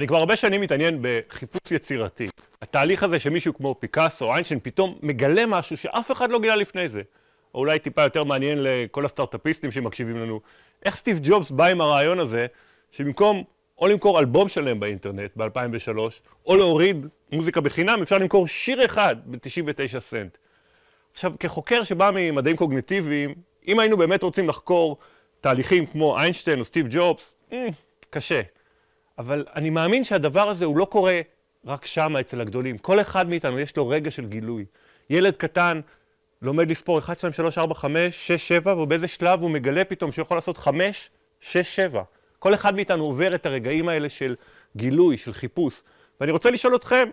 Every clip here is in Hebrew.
אני כבר הרבה שנים מתעניין בחיפוש יצירתי. התהליך הזה שמישהו כמו פיקאסו או איינשטיין פתאום מגלה משהו שאף אחד לא גילה לפני זה. או אולי טיפה יותר מעניין לכל הסטארט-אפיסטים שמקשיבים לנו, איך סטיב ג'ובס בא עם הרעיון הזה, שבמקום או למכור אלבום שלם באינטרנט ב-2003, או להוריד מוזיקה בחינם, אפשר למכור שיר אחד ב-99 סנט. עכשיו, כחוקר שבא ממדעים קוגניטיביים, אם היינו באמת רוצים לחקור תהליכים כמו איינשטיין או סטיב ג'ובס, אה, קשה. אבל אני מאמין שהדבר הזה הוא לא קורה רק שם אצל הגדולים. כל אחד מאיתנו יש לו רגע של גילוי. ילד קטן לומד לספור 1, 2, 3, 4, 5, 6, 7, ובאיזה שלב הוא מגלה פתאום שהוא יכול לעשות 5, 6, 7. כל אחד מאיתנו עובר את הרגעים האלה של גילוי, של חיפוש. ואני רוצה לשאול אתכם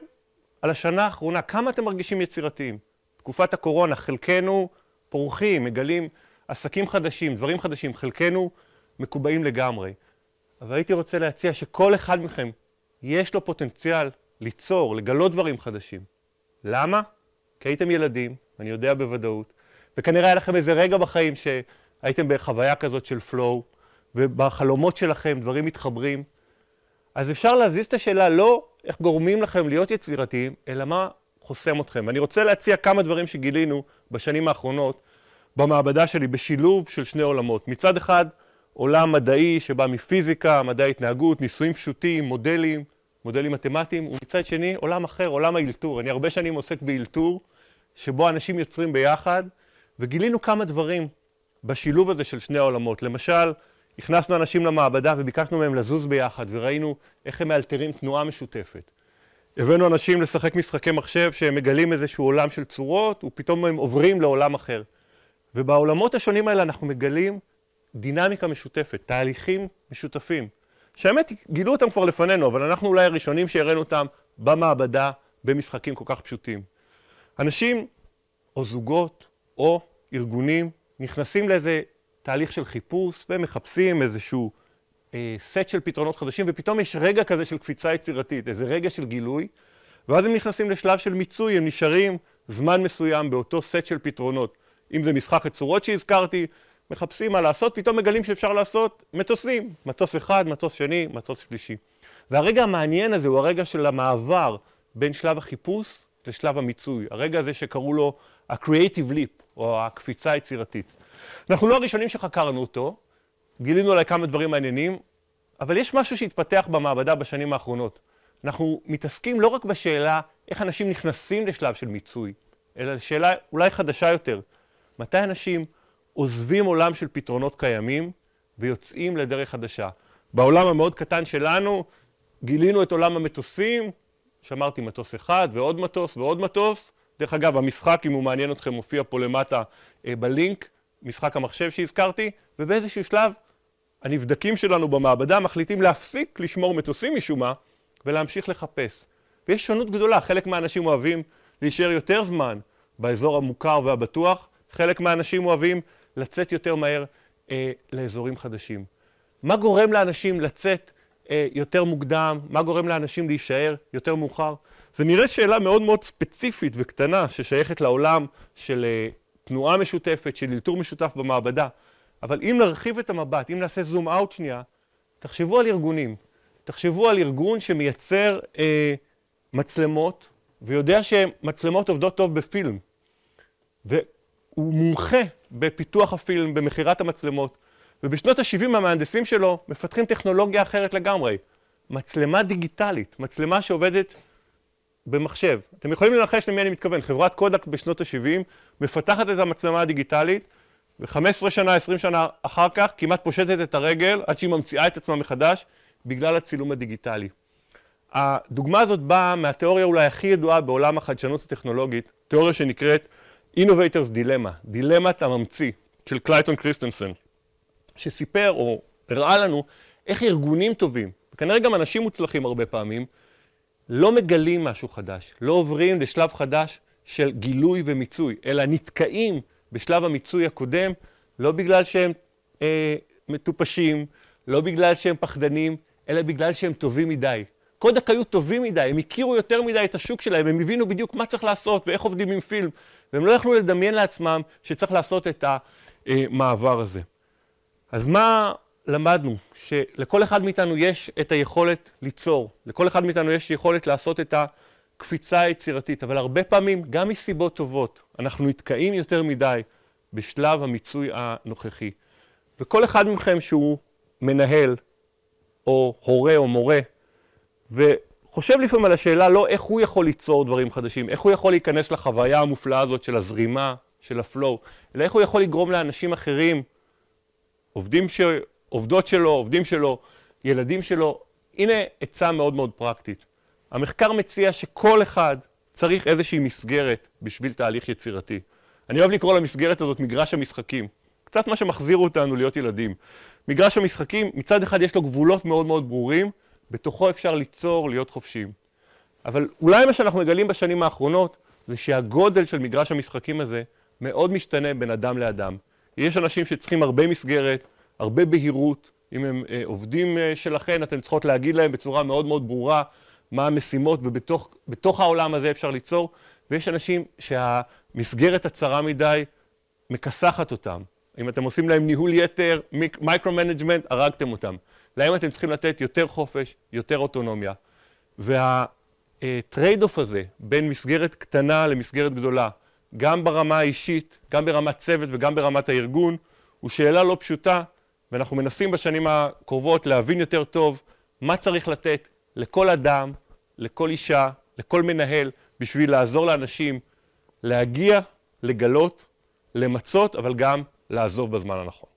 על השנה האחרונה, כמה אתם מרגישים יצירתיים? תקופת הקורונה, חלקנו פורחים, מגלים עסקים חדשים, דברים חדשים, חלקנו מקובעים לגמרי. אבל הייתי רוצה להציע שכל אחד מכם יש לו פוטנציאל ליצור, לגלות דברים חדשים. למה? כי הייתם ילדים, אני יודע בוודאות, וכנראה היה לכם איזה רגע בחיים שהייתם בחוויה כזאת של פלואו, ובחלומות שלכם דברים מתחברים. אז אפשר להזיז את השאלה לא איך גורמים לכם להיות יצירתיים, אלא מה חוסם אתכם. ואני רוצה להציע כמה דברים שגילינו בשנים האחרונות במעבדה שלי, בשילוב של שני עולמות. מצד אחד, עולם מדעי שבא מפיזיקה, מדעי התנהגות, ניסויים פשוטים, מודלים, מודלים מתמטיים, ומצד שני עולם אחר, עולם האלתור. אני הרבה שנים עוסק באלתור, שבו אנשים יוצרים ביחד, וגילינו כמה דברים בשילוב הזה של שני העולמות. למשל, הכנסנו אנשים למעבדה וביקשנו מהם לזוז ביחד, וראינו איך הם מאלתרים תנועה משותפת. הבאנו אנשים לשחק משחקי מחשב שהם מגלים איזשהו עולם של צורות, ופתאום הם עוברים לעולם אחר. ובעולמות השונים האלה אנחנו מגלים דינמיקה משותפת, תהליכים משותפים, שהאמת, גילו אותם כבר לפנינו, אבל אנחנו אולי הראשונים שהראינו אותם במעבדה, במשחקים כל כך פשוטים. אנשים, או זוגות, או ארגונים, נכנסים לאיזה תהליך של חיפוש, ומחפשים איזשהו אה, סט של פתרונות חדשים, ופתאום יש רגע כזה של קפיצה יצירתית, איזה רגע של גילוי, ואז הם נכנסים לשלב של מיצוי, הם נשארים זמן מסוים באותו סט של פתרונות. אם זה משחק הצורות שהזכרתי, מחפשים מה לעשות, פתאום מגלים שאפשר לעשות מטוסים. מטוס אחד, מטוס שני, מטוס שלישי. והרגע המעניין הזה הוא הרגע של המעבר בין שלב החיפוש לשלב המיצוי. הרגע הזה שקראו לו ה-creative leap, או הקפיצה היצירתית. אנחנו לא הראשונים שחקרנו אותו, גילינו עליי כמה דברים מעניינים, אבל יש משהו שהתפתח במעבדה בשנים האחרונות. אנחנו מתעסקים לא רק בשאלה איך אנשים נכנסים לשלב של מיצוי, אלא שאלה אולי חדשה יותר. מתי אנשים עוזבים עולם של פתרונות קיימים ויוצאים לדרך חדשה. בעולם המאוד קטן שלנו גילינו את עולם המטוסים, שמרתי מטוס אחד ועוד מטוס ועוד מטוס. דרך אגב, המשחק, אם הוא מעניין אתכם, מופיע פה למטה אה, בלינק, משחק המחשב שהזכרתי, ובאיזשהו שלב הנבדקים שלנו במעבדה מחליטים להפסיק לשמור מטוסים משום מה ולהמשיך לחפש. ויש שונות גדולה, חלק מהאנשים אוהבים להישאר יותר זמן באזור המוכר והבטוח, חלק מהאנשים אוהבים לצאת יותר מהר אה, לאזורים חדשים. מה גורם לאנשים לצאת אה, יותר מוקדם? מה גורם לאנשים להישאר יותר מאוחר? זה נראה שאלה מאוד מאוד ספציפית וקטנה, ששייכת לעולם של אה, תנועה משותפת, של אלתור משותף במעבדה. אבל אם נרחיב את המבט, אם נעשה זום אאוט שנייה, תחשבו על ארגונים. תחשבו על ארגון שמייצר אה, מצלמות, ויודע שמצלמות עובדות טוב בפילם. והוא מומחה בפיתוח הפילם, במכירת המצלמות, ובשנות ה-70 המהנדסים שלו מפתחים טכנולוגיה אחרת לגמרי, מצלמה דיגיטלית, מצלמה שעובדת במחשב. אתם יכולים לנחש למי אני מתכוון, חברת קודק בשנות ה-70 מפתחת את המצלמה הדיגיטלית, ו-15 שנה, 20 שנה אחר כך כמעט פושטת את הרגל עד שהיא ממציאה את עצמה מחדש בגלל הצילום הדיגיטלי. הדוגמה הזאת באה מהתיאוריה אולי הכי ידועה בעולם החדשנות הטכנולוגית, תיאוריה שנקראת Innovators Dilemma, דילמת הממציא של קלייטון קריסטנסן, שסיפר או הראה לנו איך ארגונים טובים, וכנראה גם אנשים מוצלחים הרבה פעמים, לא מגלים משהו חדש, לא עוברים לשלב חדש של גילוי ומיצוי, אלא נתקעים בשלב המיצוי הקודם, לא בגלל שהם אה, מטופשים, לא בגלל שהם פחדנים, אלא בגלל שהם טובים מדי. קודק היו טובים מדי, הם הכירו יותר מדי את השוק שלהם, הם הבינו בדיוק מה צריך לעשות ואיך עובדים עם פילם, והם לא יכלו לדמיין לעצמם שצריך לעשות את המעבר הזה. אז מה למדנו? שלכל אחד מאיתנו יש את היכולת ליצור, לכל אחד מאיתנו יש יכולת לעשות את הקפיצה היצירתית, אבל הרבה פעמים, גם מסיבות טובות, אנחנו נתקעים יותר מדי בשלב המיצוי הנוכחי. וכל אחד מכם שהוא מנהל, או הורה או מורה, וחושב לפעמים על השאלה לא איך הוא יכול ליצור דברים חדשים, איך הוא יכול להיכנס לחוויה המופלאה הזאת של הזרימה, של הפלואו, אלא איך הוא יכול לגרום לאנשים אחרים, עובדים ש... עובדות שלו, עובדים שלו, ילדים שלו. הנה עצה מאוד מאוד פרקטית. המחקר מציע שכל אחד צריך איזושהי מסגרת בשביל תהליך יצירתי. אני אוהב לקרוא למסגרת הזאת מגרש המשחקים. קצת מה שמחזיר אותנו להיות ילדים. מגרש המשחקים, מצד אחד יש לו גבולות מאוד מאוד ברורים, בתוכו אפשר ליצור, להיות חופשיים. אבל אולי מה שאנחנו מגלים בשנים האחרונות, זה שהגודל של מגרש המשחקים הזה מאוד משתנה בין אדם לאדם. יש אנשים שצריכים הרבה מסגרת, הרבה בהירות, אם הם אה, עובדים אה, שלכם, אתם צריכות להגיד להם בצורה מאוד מאוד ברורה מה המשימות, ובתוך העולם הזה אפשר ליצור, ויש אנשים שהמסגרת הצרה מדי מכסחת אותם. אם אתם עושים להם ניהול יתר, מיקרו מנגמנט הרגתם אותם. להם אתם צריכים לתת יותר חופש, יותר אוטונומיה. והטרייד אוף הזה בין מסגרת קטנה למסגרת גדולה, גם ברמה האישית, גם ברמת צוות וגם ברמת הארגון, הוא שאלה לא פשוטה, ואנחנו מנסים בשנים הקרובות להבין יותר טוב מה צריך לתת לכל אדם, לכל אישה, לכל מנהל, בשביל לעזור לאנשים להגיע, לגלות, למצות, אבל גם לעזוב בזמן הנכון.